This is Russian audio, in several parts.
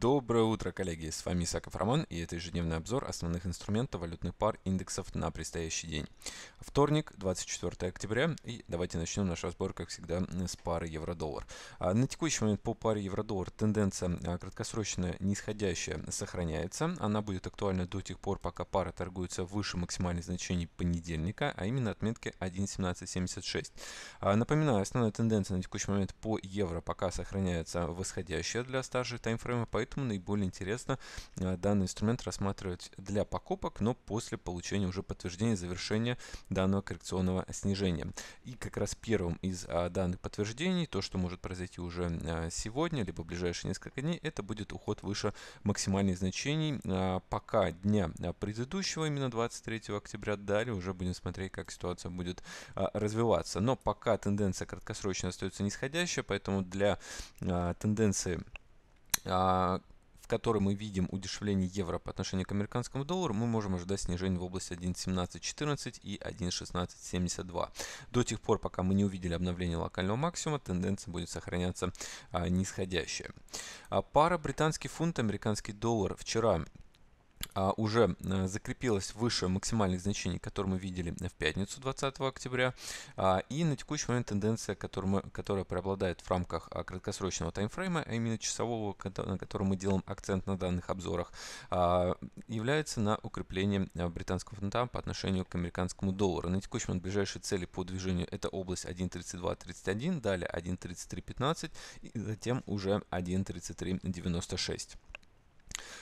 Доброе утро, коллеги! С вами Исаков Роман и это ежедневный обзор основных инструментов валютных пар индексов на предстоящий день. Вторник, 24 октября и давайте начнем наш разбор, как всегда, с пары евро-доллар. А, на текущий момент по паре евро-доллар тенденция а, краткосрочная нисходящая сохраняется. Она будет актуальна до тех пор, пока пара торгуется выше максимальных значений понедельника, а именно отметки 1.1776. А, напоминаю, основная тенденция на текущий момент по евро пока сохраняется восходящая для старших таймфреймов, поэтому поэтому наиболее интересно э, данный инструмент рассматривать для покупок, но после получения уже подтверждения завершения данного коррекционного снижения. И как раз первым из а, данных подтверждений, то, что может произойти уже а, сегодня, либо в ближайшие несколько дней, это будет уход выше максимальных значений. А, пока дня предыдущего, именно 23 октября, далее уже будем смотреть, как ситуация будет развиваться. Но пока тенденция краткосрочно остается нисходящая, поэтому для тенденции а, в которой мы видим удешевление евро по отношению к американскому доллару, мы можем ожидать снижения в области 1.1714 и 1.1672. До тех пор, пока мы не увидели обновление локального максимума, тенденция будет сохраняться а, нисходящая. А пара британский фунт, американский доллар вчера а, уже э, закрепилась выше максимальных значений, которые мы видели в пятницу 20 октября. А, и на текущий момент тенденция, которая, преобладает в рамках а, краткосрочного таймфрейма, а именно часового, на котором мы делаем акцент на данных обзорах, является на укрепление э, британского фунта по отношению к американскому доллару. На текущий момент ближайшие цели по движению это область 1.3231, далее 1.3315 и затем уже 1.3396.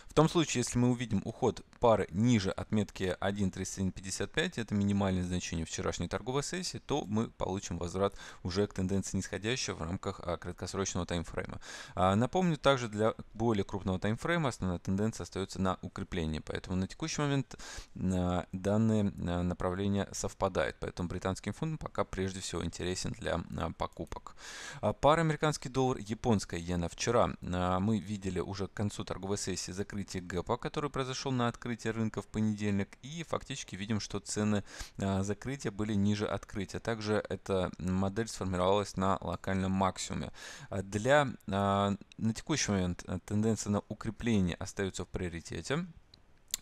В том случае, если мы увидим уход пары ниже отметки 1.3755, это минимальное значение вчерашней торговой сессии, то мы получим возврат уже к тенденции нисходящей в рамках а, краткосрочного таймфрейма. А, напомню, также для более крупного таймфрейма основная тенденция остается на укреплении, поэтому на текущий момент а, данные направления совпадают, поэтому британский фунт пока прежде всего интересен для покупок. Пара американский доллар, японская иена вчера мы видели уже к концу торговой сессии за закрытие гэпа, который произошел на открытии рынка в понедельник. И фактически видим, что цены а, закрытия были ниже открытия. Также эта модель сформировалась на локальном максимуме. А для, а, на текущий момент тенденция на укрепление остается в приоритете.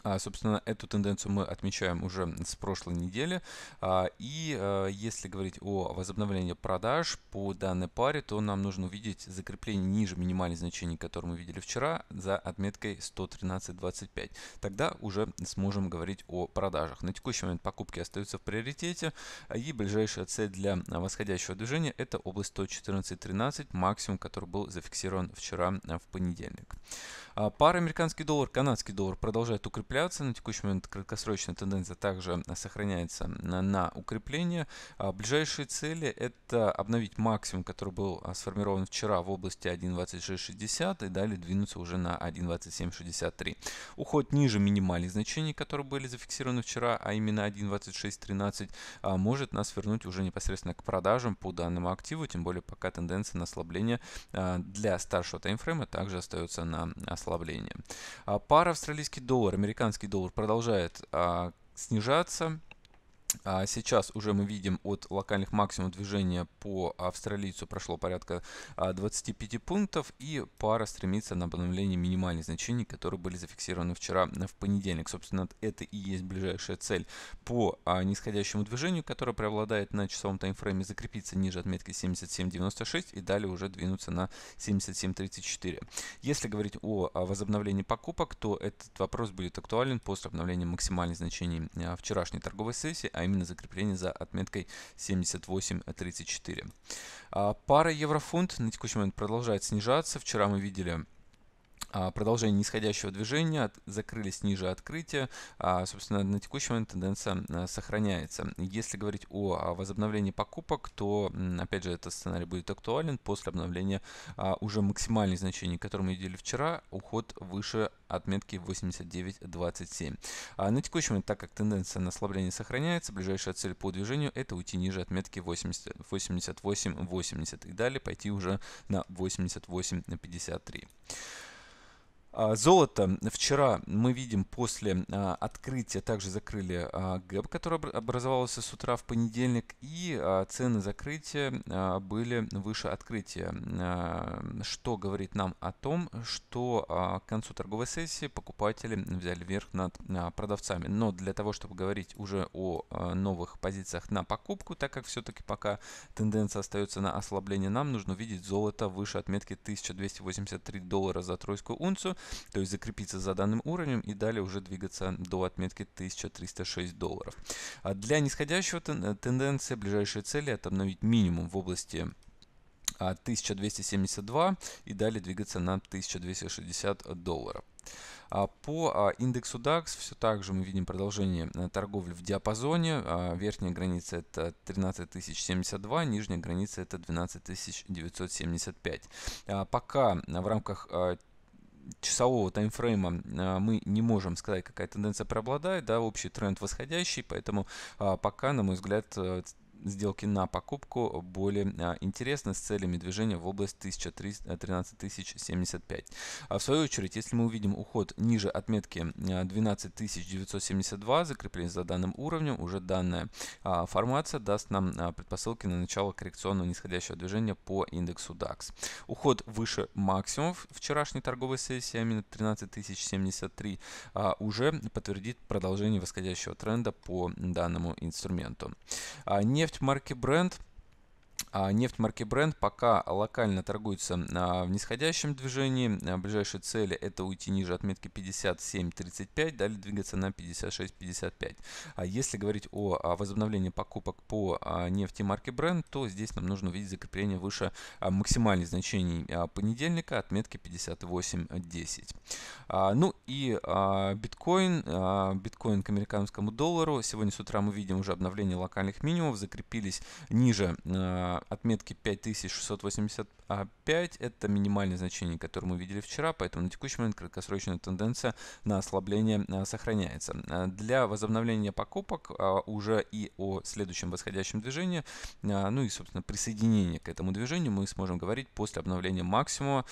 А, собственно, эту тенденцию мы отмечаем уже с прошлой недели. А, и э, если говорить о возобновлении продаж по данной паре, то нам нужно увидеть закрепление ниже минимальных значений, которые мы видели вчера, за отметкой 113.25. Тогда уже сможем говорить о продажах. На текущий момент покупки остаются в приоритете. А и ближайшая цель для восходящего движения – это область 114.13, максимум, который был зафиксирован вчера э, в понедельник. Пара американский доллар, канадский доллар продолжает укреплять закрепляются. На текущий момент краткосрочная тенденция также сохраняется на, на укрепление. А ближайшие цели это обновить максимум, который был а, сформирован вчера в области 1.2660 и далее двинуться уже на 1.2763. Уход ниже минимальных значений, которые были зафиксированы вчера, а именно 1.2613, а, может нас вернуть уже непосредственно к продажам по данному активу, тем более пока тенденция на ослабление для старшего таймфрейма также остается на ослабление. Пара австралийский доллар, американский американский доллар продолжает а, снижаться. А, сейчас уже мы видим от локальных максимумов движения по австралийцу прошло порядка 25 а, пунктов и пара стремится на обновление минимальных значений, которые были зафиксированы вчера в понедельник. Собственно, это и есть ближайшая цель по а, нисходящему движению, которое преобладает на часовом таймфрейме, закрепиться ниже отметки 77.96 и далее уже двинуться на 77.34. Если говорить о возобновлении покупок, то этот вопрос будет актуален после обновления максимальных значений вчерашней торговой сессии, а а именно закрепление за отметкой 78.34. А пара еврофунт на текущий момент продолжает снижаться. Вчера мы видели а, продолжение нисходящего движения, закрылись ниже открытия, а, собственно, на текущий момент тенденция а, сохраняется. Если говорить о, возобновлении покупок, то, опять же, этот сценарий будет актуален после обновления уже максимальных значений, которые мы видели вчера, уход выше отметки 89.27. А на текущий момент, так как тенденция на ослабление сохраняется, ближайшая цель по движению это уйти ниже отметки 80, 88.80 и далее пойти уже на 88.53. А, золото вчера мы видим после а, открытия также закрыли а, гэп, который образовался с утра в понедельник, и цены закрытия были выше открытия, что говорит нам о том, что к концу торговой сессии покупатели взяли верх над продавцами. Но для того, чтобы говорить уже о новых позициях на покупку, так как все-таки пока тенденция остается на ослабление, нам нужно видеть золото выше отметки 1283 доллара за тройскую унцию, то есть закрепиться за данным уровнем и далее уже двигаться до отметки 1306 долларов. А для нисходящего тен э, тенденции ближайшие цели это обновить минимум в области 1272 а, и далее двигаться на 1260 долларов. А по а, индексу DAX все так же мы видим продолжение э, торговли в диапазоне. Верхняя граница это 13072, нижняя граница это 12975. Пока в рамках э, часового таймфрейма а, мы не можем сказать, какая тенденция преобладает, да, общий тренд восходящий, поэтому а, пока, на мой взгляд, э, сделки на покупку более а, интересны с целями движения в область 13075. А в свою очередь, если мы увидим уход ниже отметки 12972, а, закрепление за данным уровнем, уже данная формация даст нам предпосылки на начало коррекционного нисходящего движения по индексу DAX. Уход выше максимумов вчерашней торговой сессии, а именно 13073, уже подтвердит продолжение восходящего тренда по данному инструменту. Нефть нефть марки Brent а нефть марки Brent пока локально торгуется а, в нисходящем движении. А ближайшие цели это уйти ниже отметки 57.35, далее двигаться на 56.55. А Если говорить о возобновлении покупок по нефти марки Brent, то здесь нам нужно увидеть закрепление выше максимальных значений понедельника, отметки 58.10. Ну и биткоин, биткоин к американскому доллару. Сегодня с утра мы видим уже обновление локальных минимумов, закрепились ниже отметке 5685. Это минимальное значение, которое мы видели вчера, поэтому на текущий момент краткосрочная тенденция на ослабление а, сохраняется. А, для возобновления покупок а, уже и о следующем восходящем движении, ну и, собственно, присоединение к этому движению мы сможем говорить после обновления максимума,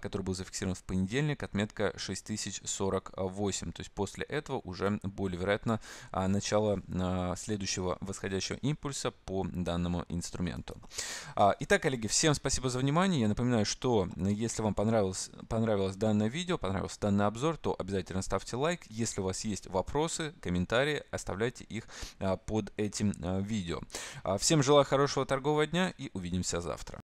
который был зафиксирован в понедельник, отметка 6048. То есть после этого уже более вероятно начало следующего восходящего импульса по данному инструменту. А, итак, коллеги, всем спасибо за внимание. Я напоминаю, что э, если вам понравилось, понравилось данное видео, понравился данный обзор, то обязательно ставьте лайк. Если у вас есть вопросы, комментарии, оставляйте их а, под этим э, видео. А, всем желаю хорошего торгового дня и увидимся завтра.